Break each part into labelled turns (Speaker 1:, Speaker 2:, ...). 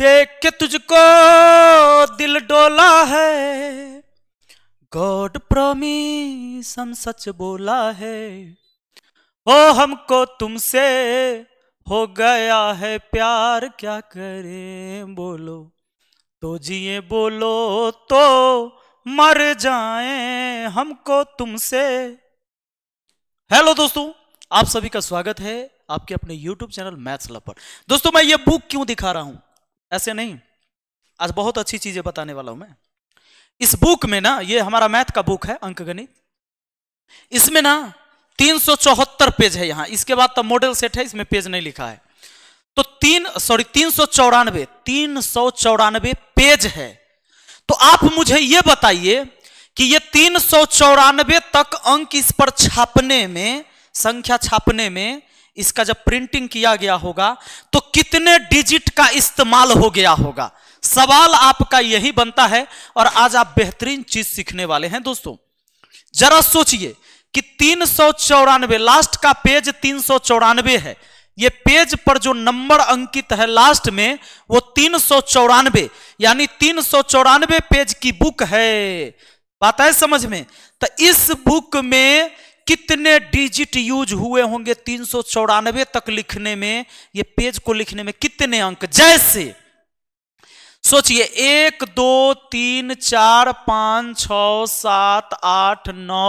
Speaker 1: देख तुझको दिल डोला है गॉड प्रोमिस हम सच बोला है ओ हमको तुमसे हो गया है प्यार क्या करें बोलो तो जिए बोलो तो मर जाएं हमको तुमसे हेलो दोस्तों आप सभी का स्वागत है आपके अपने YouTube चैनल मैथ्स लव पर दोस्तों मैं ये बुक क्यों दिखा रहा हूं ऐसे नहीं आज बहुत अच्छी चीजें बताने वाला हूं मैं इस बुक में ना ये हमारा मैथ का बुक है अंक गणित इसमें ना तीन पेज है यहां इसके बाद तो मॉडल सेट है इसमें पेज नहीं लिखा है तो तीन सॉरी तीन सौ चौरानवे तीन सौ चौरानवे पेज है तो आप मुझे ये बताइए कि ये तीन सौ चौरानवे तक अंक इस पर छापने में संख्या छापने में इसका जब प्रिंटिंग किया गया होगा तो कितने डिजिट का इस्तेमाल हो गया होगा सवाल आपका यही बनता है और आज आप बेहतरीन चीज सीखने वाले हैं दोस्तों जरा सोचिए कि तीन लास्ट का पेज तीन सौ चौरानवे है ये पेज पर जो नंबर अंकित है लास्ट में वो तीन सौ चौरानवे यानी तीन सौ चौरानवे पेज की बुक है बात है समझ में तो इस बुक में कितने डिजिट यूज हुए होंगे तीन सौ चौरानवे तक लिखने में ये पेज को लिखने में कितने अंक जैसे सोचिए एक दो तीन चार पांच छ सात आठ नौ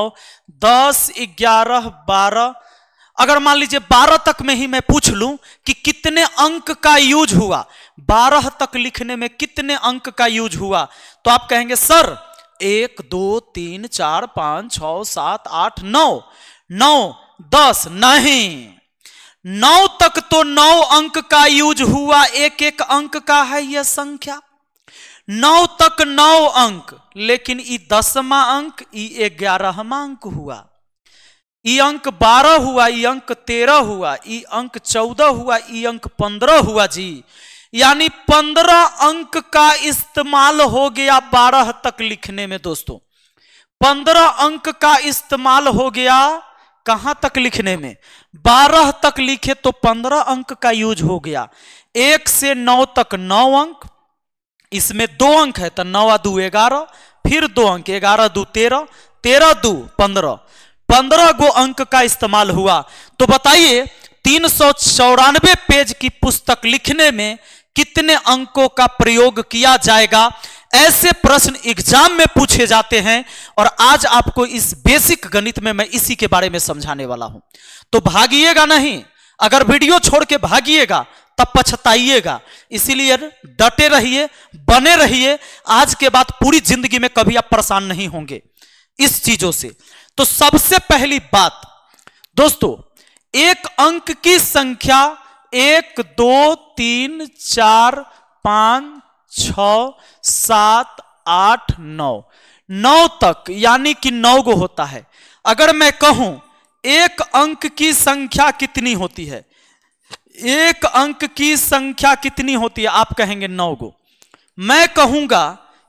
Speaker 1: दस ग्यारह बारह अगर मान लीजिए बारह तक में ही मैं पूछ लूं कि कितने अंक का यूज हुआ बारह तक लिखने में कितने अंक का यूज हुआ तो आप कहेंगे सर एक दो तीन चार पांच छ सात आठ नौ नौ दस नहीं नौ तक तो नौ अंक का यूज हुआ एक एक अंक का है यह संख्या नौ तक नौ अंक लेकिन ई दसवा अंक ई ग्यारहवा अंक हुआ ई अंक बारह हुआ ई अंक तेरह हुआ ई अंक चौदह हुआ ई अंक पंद्रह हुआ जी यानी पंद्रह अंक का इस्तेमाल हो गया बारह तक लिखने में दोस्तों पंद्रह अंक का इस्तेमाल हो गया कहां तक लिखने में बारह तक लिखे तो पंद्रह अंक का यूज हो गया एक से नौ तक नौ अंक इसमें दो अंक है तो नौ दू ग्यारह फिर दो अंक ग्यारह दू तेरह तेरह दू पंद्रह पंद्रह गो अंक का इस्तेमाल हुआ तो बताइए तीन सौ चौरानवे पेज की पुस्तक लिखने में कितने अंकों का प्रयोग किया जाएगा ऐसे प्रश्न एग्जाम में पूछे जाते हैं और आज आपको इस बेसिक गणित में मैं इसी के बारे में समझाने वाला हूं तो भागिएगा नहीं अगर वीडियो छोड़ के भागिएगा तब पछताइएगा इसीलिए डटे रहिए बने रहिए आज के बाद पूरी जिंदगी में कभी आप परेशान नहीं होंगे इस चीजों से तो सबसे पहली बात दोस्तों एक अंक की संख्या एक दो तीन चार पांच छ सात आठ नौ नौ तक यानी कि नौ गो होता है अगर मैं कहूं एक अंक की संख्या कितनी होती है एक अंक की संख्या कितनी होती है आप कहेंगे नौ गो मैं कहूंगा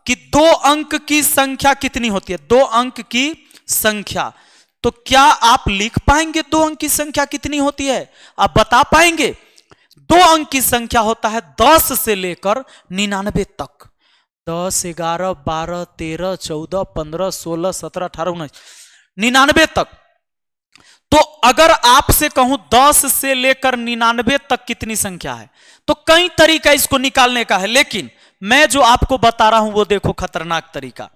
Speaker 1: कि दो अंक की संख्या कितनी होती है दो अंक की संख्या तो क्या आप लिख पाएंगे दो अंक की संख्या कितनी होती है आप बता पाएंगे दो अंक की संख्या होता है दस से लेकर निन्यानवे तक दस ग्यारह बारह तेरह चौदह पंद्रह सोलह सत्रह अठारह उन्नीस निन्यानवे तक तो अगर आपसे कहूं दस से लेकर निन्यानवे तक कितनी संख्या है तो कई तरीका इसको निकालने का है लेकिन मैं जो आपको बता रहा हूं वो देखो खतरनाक तरीका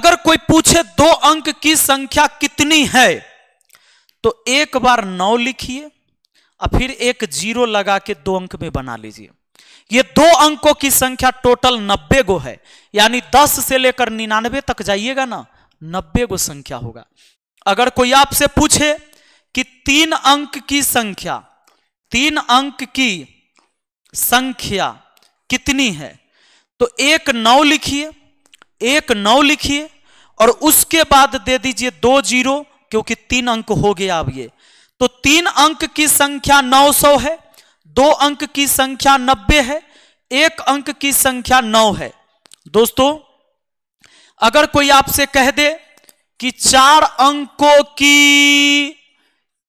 Speaker 1: अगर कोई पूछे दो अंक की संख्या कितनी है तो एक बार नौ लिखिए और फिर एक जीरो लगा के दो अंक में बना लीजिए ये दो अंकों की संख्या टोटल नब्बे गो है यानी दस से लेकर निन्यानवे तक जाइएगा ना नब्बे गो संख्या होगा अगर कोई आपसे पूछे कि तीन अंक की संख्या तीन अंक की संख्या कितनी है तो एक नौ लिखिए एक नौ लिखिए और उसके बाद दे दीजिए दो जीरो क्योंकि तीन अंक हो गया अब ये तो तीन अंक की संख्या 900 है दो अंक की संख्या 90 है एक अंक की संख्या 9 है दोस्तों अगर कोई आपसे कह दे कि चार अंकों की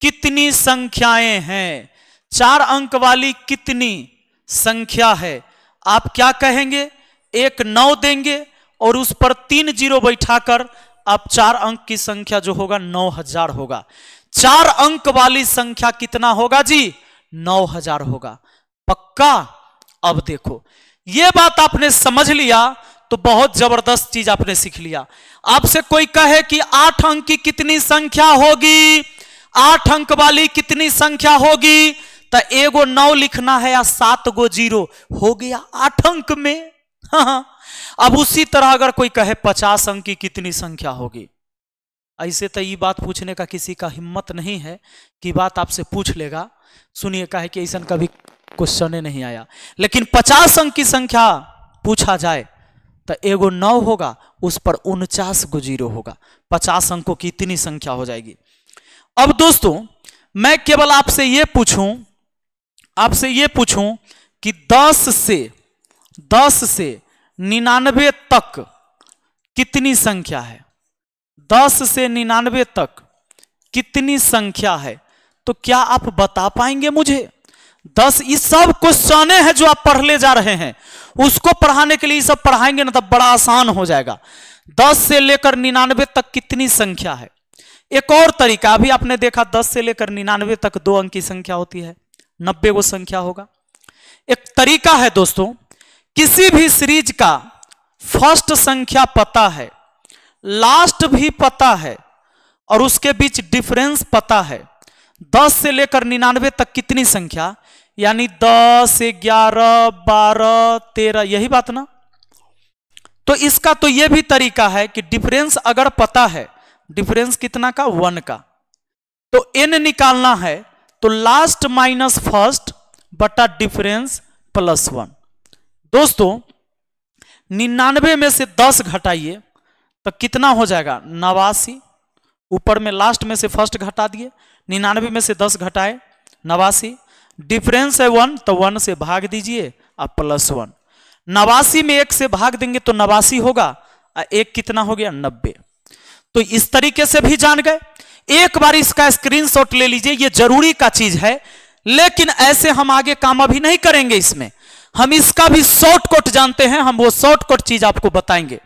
Speaker 1: कितनी संख्याएं हैं चार अंक वाली कितनी संख्या है आप क्या कहेंगे एक नौ देंगे और उस पर तीन जीरो बैठाकर आप चार अंक की संख्या जो होगा नौ हजार होगा चार अंक वाली संख्या कितना होगा जी नौ हजार होगा पक्का अब देखो ये बात आपने समझ लिया तो बहुत जबरदस्त चीज आपने सीख लिया आपसे कोई कहे कि आठ अंक की कितनी संख्या होगी आठ अंक वाली कितनी संख्या होगी तो एगो नौ लिखना है या सात गो जीरो हो गया आठ अंक में हाँ, अब उसी तरह अगर कोई कहे पचास अंक की कितनी संख्या होगी ऐसे तो ये बात पूछने का किसी का हिम्मत नहीं है कि बात आपसे पूछ लेगा सुनिए कहे कि ऐसा कभी क्वेश्चन नहीं आया लेकिन पचास अंक की संख्या पूछा जाए तो एगो नौ होगा उस पर उनचास गो जीरो होगा पचास अंकों की इतनी संख्या हो जाएगी अब दोस्तों मैं केवल आपसे ये पूछूं आपसे ये पूछूं कि 10 से 10 से निन्यानवे तक कितनी संख्या है दस से निन्यानवे तक कितनी संख्या है तो क्या आप बता पाएंगे मुझे दस ये सब क्वेश्चन हैं जो आप पढ़ ले जा रहे हैं उसको पढ़ाने के लिए सब पढ़ाएंगे ना तो बड़ा आसान हो जाएगा दस से लेकर निन्यानवे तक कितनी संख्या है एक और तरीका अभी आपने देखा दस से लेकर निन्यानवे तक दो अंक की संख्या होती है नब्बे वो संख्या होगा एक तरीका है दोस्तों किसी भी सीरीज का फर्स्ट संख्या पता है लास्ट भी पता है और उसके बीच डिफरेंस पता है दस से लेकर निन्यानवे तक कितनी संख्या यानी दस ग्यारह बारह तेरह यही बात ना तो इसका तो यह भी तरीका है कि डिफरेंस अगर पता है डिफरेंस कितना का वन का तो एन निकालना है तो लास्ट माइनस फर्स्ट बटा डिफरेंस प्लस वन दोस्तों निन्यानवे में से दस घटाइए तो कितना हो जाएगा नवासी ऊपर में लास्ट में से फर्स्ट घटा दिए निन्यानवे में से दस घटाए नवासी डिफरेंस है वन तो वन से भाग दीजिए और प्लस वन नवासी में एक से भाग देंगे तो नवासी होगा एक कितना हो गया नब्बे तो इस तरीके से भी जान गए एक बार इसका स्क्रीनशॉट ले लीजिए ये जरूरी का चीज है लेकिन ऐसे हम आगे काम अभी नहीं करेंगे इसमें हम इसका भी शॉर्टकट जानते हैं हम वो शॉर्टकट चीज आपको बताएंगे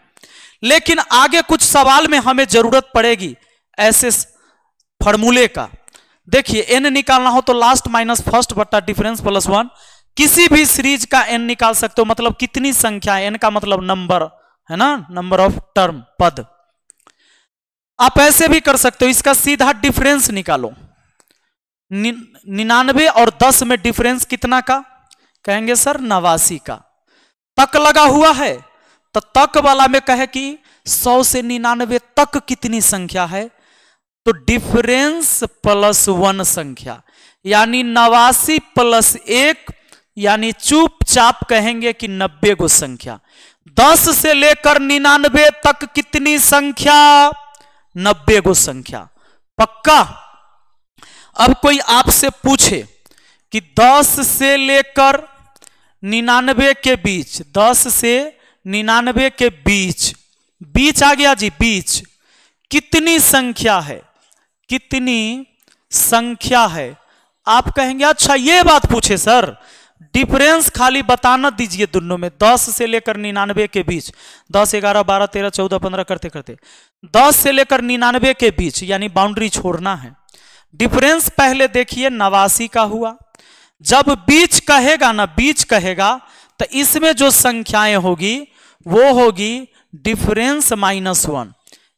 Speaker 1: लेकिन आगे कुछ सवाल में हमें जरूरत पड़ेगी ऐसे फॉर्मूले का देखिए एन निकालना हो तो लास्ट माइनस फर्स्ट बट्टा डिफरेंस प्लस वन किसी भी सीरीज का एन निकाल सकते हो मतलब कितनी संख्या एन का मतलब नंबर है ना नंबर ऑफ टर्म पद आप ऐसे भी कर सकते हो इसका सीधा डिफरेंस निकालो नि, निन्यानवे और दस में डिफरेंस कितना का कहेंगे सर नवासी का तक लगा हुआ है तो तक वाला में कहे कि सौ से निन्यानवे तक कितनी संख्या है तो डिफरेंस प्लस वन संख्या यानी नवासी प्लस एक यानी चुपचाप कहेंगे कि नब्बे गो संख्या दस से लेकर निन्यानवे तक कितनी संख्या नब्बे गो संख्या पक्का अब कोई आपसे पूछे कि दस से लेकर निन्यानवे के बीच दस से निन्यानवे के बीच बीच आ गया जी बीच कितनी संख्या है कितनी संख्या है आप कहेंगे अच्छा ये बात पूछे सर डिफरेंस खाली बताना दीजिए दोनों में दस से लेकर निन्यानवे के बीच दस ग्यारह बारह तेरह चौदह पंद्रह करते करते दस से लेकर निन्यानवे के बीच यानी बाउंड्री छोड़ना है डिफरेंस पहले देखिए नवासी का हुआ जब बीच कहेगा ना बीच कहेगा तो इसमें जो संख्याएं होगी वो होगी डिफरेंस माइनस वन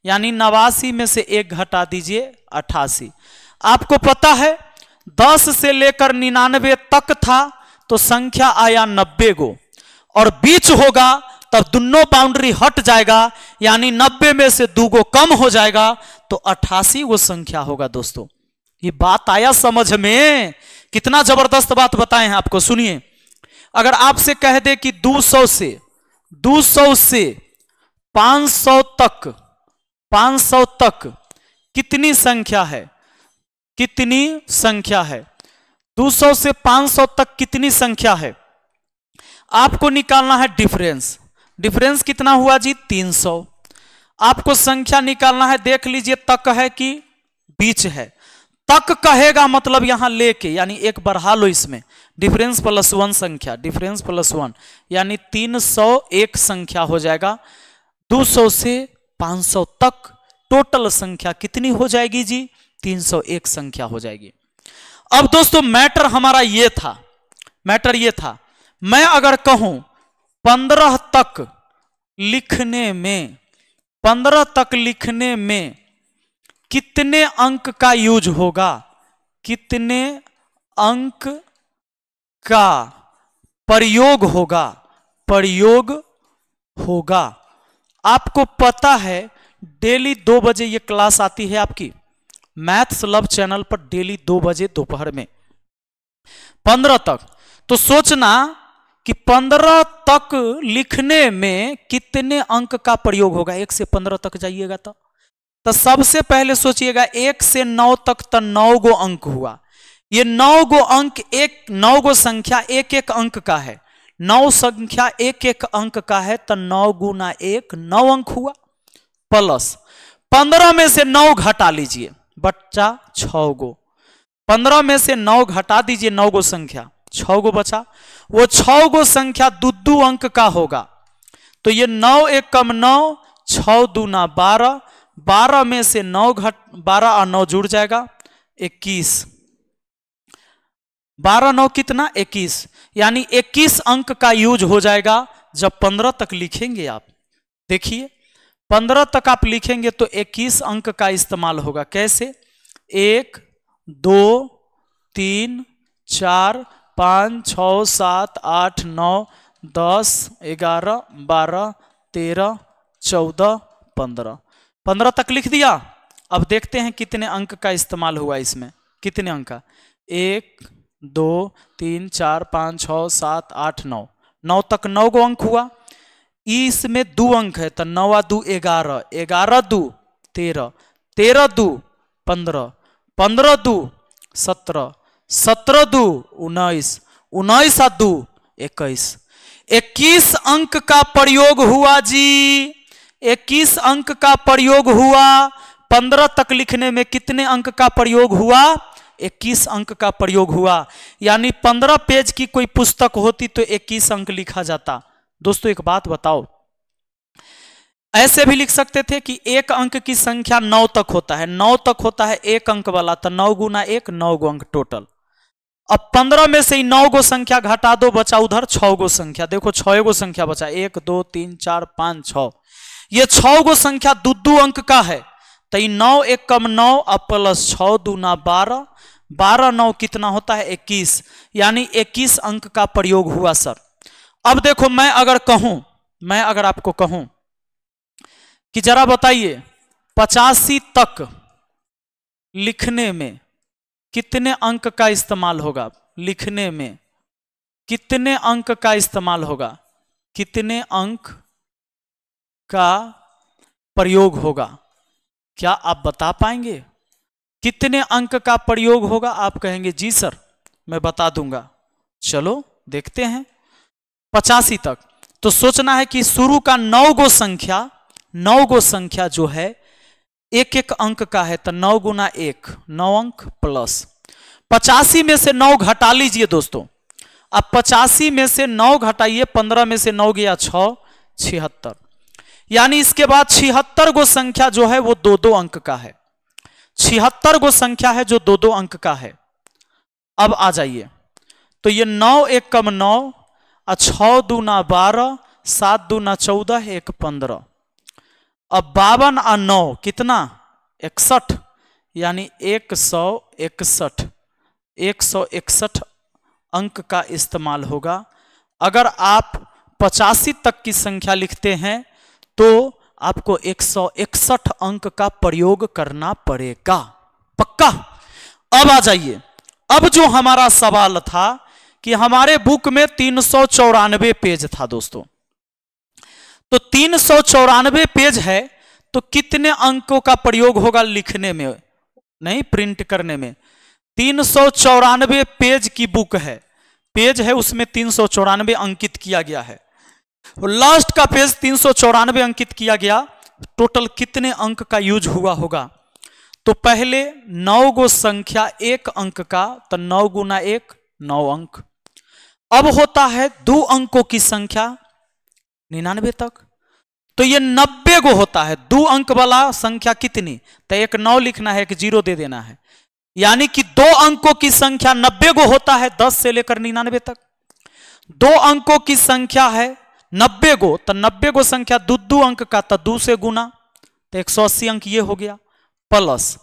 Speaker 1: यानी नवासी में से एक घटा दीजिए अट्ठासी आपको पता है दस से लेकर निन्यानवे तक था तो संख्या आया नब्बे गो और बीच होगा तब दोनों बाउंड्री हट जाएगा यानी नब्बे में से दो गो कम हो जाएगा तो अठासी वो संख्या होगा दोस्तों ये बात आया समझ में कितना जबरदस्त बात बताए हैं आपको सुनिए अगर आपसे कह दे कि 200 से 200 से 500 तक 500 तक कितनी संख्या है कितनी संख्या है 200 से 500 तक कितनी संख्या है आपको निकालना है डिफरेंस डिफरेंस कितना हुआ जी 300 आपको संख्या निकालना है देख लीजिए तक है कि बीच है तक कहेगा मतलब यहां लेके यानी एक बढ़ा लो इसमें डिफरेंस प्लस वन संख्या डिफरेंस प्लस वन यानी तीन सौ एक संख्या हो जाएगा दो सौ से पांच सौ तक टोटल संख्या कितनी हो जाएगी जी तीन सौ एक संख्या हो जाएगी अब दोस्तों मैटर हमारा ये था मैटर ये था मैं अगर कहूं पंद्रह तक लिखने में पंद्रह तक लिखने में कितने अंक का यूज होगा कितने अंक का प्रयोग होगा प्रयोग होगा आपको पता है डेली दो बजे ये क्लास आती है आपकी मैथ्स लव चैनल पर डेली दो बजे दोपहर में पंद्रह तक तो सोचना कि पंद्रह तक लिखने में कितने अंक का प्रयोग होगा एक से पंद्रह तक जाइएगा तो तो सबसे पहले सोचिएगा एक से नौ तक तो नौ गो अंक हुआ ये नौ गो अंक एक नौ गो संख्या एक एक अंक का है नौ संख्या एक एक अंक का है तो नौ गुना एक नौ अंक हुआ प्लस पंद्रह में से नौ घटा लीजिए बच्चा छ गो पंद्रह में से नौ घटा दीजिए नौ गो संख्या छ गो बचा वो छ गो संख्या दुद्दू अंक का होगा तो ये नौ एक कम नौ छ दूना बारह बारह में से नौ घट बारह और नौ जुड़ जाएगा इक्कीस बारह नौ कितना इक्कीस यानी इक्कीस अंक का यूज हो जाएगा जब पंद्रह तक लिखेंगे आप देखिए पंद्रह तक आप लिखेंगे तो इक्कीस अंक का इस्तेमाल होगा कैसे एक दो तीन चार पाँच छ सात आठ नौ दस ग्यारह बारह तेरह चौदह पंद्रह पंद्रह तक लिख दिया अब देखते हैं कितने अंक का इस्तेमाल हुआ इसमें कितने अंक का एक दो तीन चार पाँच छः सात आठ नौ नौ तक नौ गो अंक हुआ इसमें दो अंक है तो नौवा दो ग्यारह ग्यारह दो तेरह तेरह दो पंद्रह पंद्रह दो सत्रह सत्रह दो उन्नीस उन्नीस आ दो इक्कीस इक्कीस अंक का प्रयोग हुआ जी इक्कीस अंक का प्रयोग हुआ पंद्रह तक लिखने में कितने अंक का प्रयोग हुआ इक्कीस अंक का प्रयोग हुआ यानी पंद्रह पेज की कोई पुस्तक होती तो इक्कीस अंक लिखा जाता दोस्तों एक बात बताओ ऐसे भी लिख सकते थे कि एक अंक की संख्या नौ तक होता है नौ तक होता है एक अंक वाला तो नौ गुना एक नौ गो अंक टोटल अब पंद्रह में से ही नौ गो संख्या घटा दो बचा उधर छः गो संख्या देखो छो गो संख्या बचा एक दो तीन चार पांच छ ये छौ गो संख्या दू दू अंक का है तो नौ एक कम नौ और प्लस छौ दूना बारह बारह नौ कितना होता है इक्कीस यानी इक्कीस अंक का प्रयोग हुआ सर अब देखो मैं अगर कहूं मैं अगर आपको कहूं कि जरा बताइए पचासी तक लिखने में कितने अंक का इस्तेमाल होगा लिखने में कितने अंक का इस्तेमाल होगा कितने अंक का प्रयोग होगा क्या आप बता पाएंगे कितने अंक का प्रयोग होगा आप कहेंगे जी सर मैं बता दूंगा चलो देखते हैं पचासी तक तो सोचना है कि शुरू का नौ गो संख्या नौ गो संख्या जो है एक एक अंक का है तो नौ गुना एक नौ अंक प्लस पचासी में से नौ घटा लीजिए दोस्तों अब पचासी में से नौ घटाइए पंद्रह में से नौ गया छिहत्तर यानी इसके बाद छिहत्तर गो संख्या जो है वो दो दो अंक का है छिहत्तर गो संख्या है जो दो दो अंक का है अब आ जाइए तो ये नौ एक कम नौ और छ दूना बारह सात दूना चौदह एक पंद्रह अब बावन आ नौ कितना इकसठ यानी एक सौ इकसठ एक सौ इकसठ अंक का इस्तेमाल होगा अगर आप पचासी तक की संख्या लिखते हैं तो आपको 161 अंक का प्रयोग करना पड़ेगा पक्का अब आ जाइए अब जो हमारा सवाल था कि हमारे बुक में तीन सौ चौरानवे पेज था दोस्तों तो तीन सौ चौरानवे पेज है तो कितने अंकों का प्रयोग होगा लिखने में नहीं प्रिंट करने में तीन सौ चौरानवे पेज की बुक है पेज है उसमें तीन सौ चौरानवे अंकित किया गया है लास्ट का पेज तीन सौ अंकित किया गया टोटल कितने अंक का यूज हुआ होगा तो पहले नौ गो संख्या एक अंक का तो नौ गुना एक नौ अंक अब होता है दो अंकों की संख्या निन्यानवे तक तो ये नब्बे गो होता है दो अंक वाला संख्या कितनी तो एक नौ लिखना है एक जीरो दे देना है यानी कि दो अंकों की संख्या नब्बे गो होता है दस से लेकर निन्यानवे तक दो अंकों की संख्या है नब्बे गो तो नब्बे गो संख्या दू दू अंक का तो दू से गुना तो एक सौ अस्सी अंक ये हो गया प्लस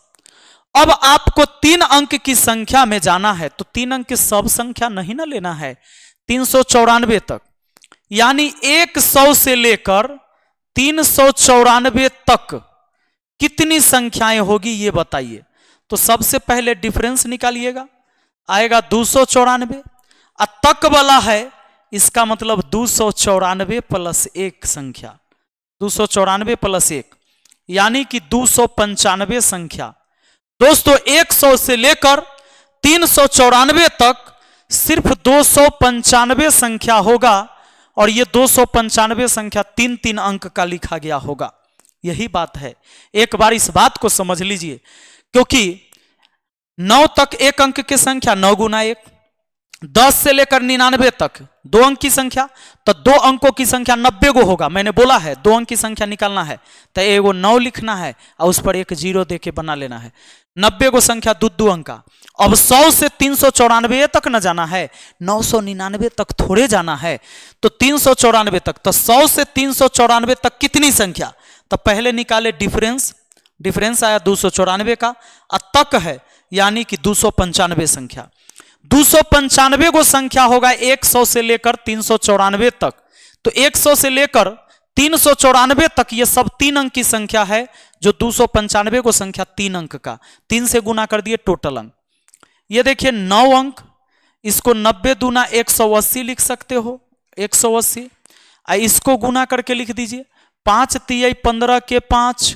Speaker 1: अब आपको तीन अंक की संख्या में जाना है तो तीन अंक की सब संख्या नहीं ना लेना है तीन सौ चौरानवे तक यानी एक सौ से लेकर तीन सौ चौरानवे तक कितनी संख्याएं होगी ये बताइए तो सबसे पहले डिफरेंस निकालिएगा आएगा दो सौ चौरानवे तक वाला है इसका मतलब दो सौ चौरानवे प्लस एक संख्या दो सौ चौरानवे प्लस एक यानी कि दो सौ पंचानवे संख्या दोस्तों एक सौ से लेकर तीन सौ चौरानवे तक सिर्फ दो सौ पंचानवे संख्या होगा और ये दो सौ पंचानवे संख्या तीन तीन अंक का लिखा गया होगा यही बात है एक बार इस बात को समझ लीजिए क्योंकि नौ तक एक अंक की संख्या नौ गुना एक दस से लेकर निन्यानवे तक दो अंक की संख्या तो दो अंकों की संख्या नब्बे को होगा मैंने बोला है दो अंक की संख्या निकालना है तो एगो नौ लिखना है और उस पर एक जीरो दे के बना लेना है नब्बे को संख्या दो दो अंक का अब सौ से तीन सौ चौरानवे तक न जाना है नौ सौ निन्यानवे तक थोड़े जाना है तो तीन सौ चौरानवे तक तो सौ से तीन सौ चौरानवे तक कितनी संख्या तो पहले निकाले डिफरेंस डिफरेंस आया दो सौ चौरानवे का अब तक है यानी कि दो सौ पंचानवे संख्या दो को संख्या होगा 100 से लेकर तीन तक तो 100 से लेकर तीन तक ये सब तीन अंक की संख्या है जो दो को संख्या तीन अंक का तीन से गुना कर दिए टोटल अंक ये देखिए नौ अंक इसको नब्बे दूना अस्सी लिख सकते हो अस्सी आ इसको गुना करके लिख दीजिए पांच तिया पंद्रह के पांच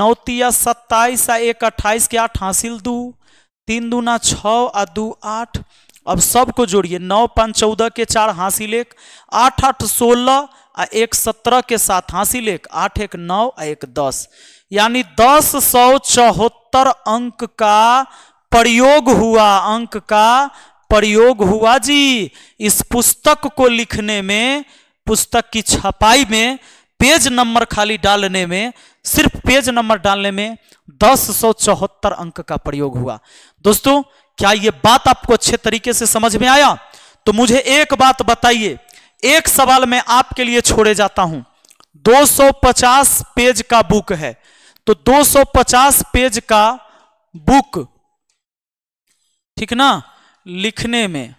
Speaker 1: नौ तिया सत्ताईस एक अट्ठाईस के आठ हासिल दू तीन दूना छ आ दू आठ अब सबको जोड़िए नौ पाँच चौदह के चार हाँसी लेख आठ आठ सोलह आ एक सत्रह के साथ हाँसी लेख आठ एक नौ आ एक दस यानी दस सौ चौहत्तर अंक का प्रयोग हुआ अंक का प्रयोग हुआ जी इस पुस्तक को लिखने में पुस्तक की छपाई में पेज नंबर खाली डालने में सिर्फ पेज नंबर डालने में दस सौ चौहत्तर अंक का प्रयोग हुआ दोस्तों क्या यह बात आपको अच्छे तरीके से समझ में आया तो मुझे एक बात बताइए एक सवाल मैं आपके लिए छोड़े जाता हूं 250 पेज का बुक है तो 250 पेज का बुक ठीक ना लिखने में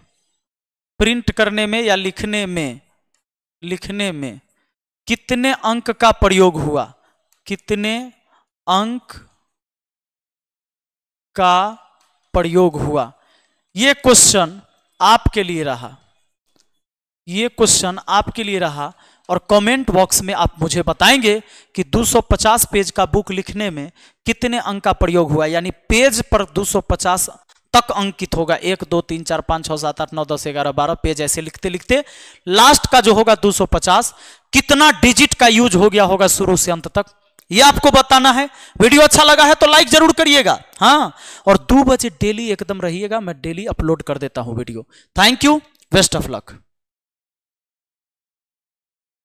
Speaker 1: प्रिंट करने में या लिखने में लिखने में कितने अंक का प्रयोग हुआ कितने अंक का प्रयोग हुआ ये क्वेश्चन आपके लिए रहा ये क्वेश्चन आपके लिए रहा और कमेंट बॉक्स में आप मुझे बताएंगे कि 250 पेज का बुक लिखने में कितने अंक का प्रयोग हुआ यानी पेज पर 250 तक अंकित होगा एक दो तीन चार पांच छह सात आठ नौ दस ग्यारह बारह पेज ऐसे लिखते लिखते लास्ट का जो होगा 250 कितना डिजिट का यूज हो गया होगा शुरू से अंत तक ये आपको बताना है वीडियो अच्छा लगा है तो लाइक जरूर करिएगा हाँ और दो बजे डेली एकदम रहिएगा मैं डेली अपलोड कर देता हूं video thank you best of luck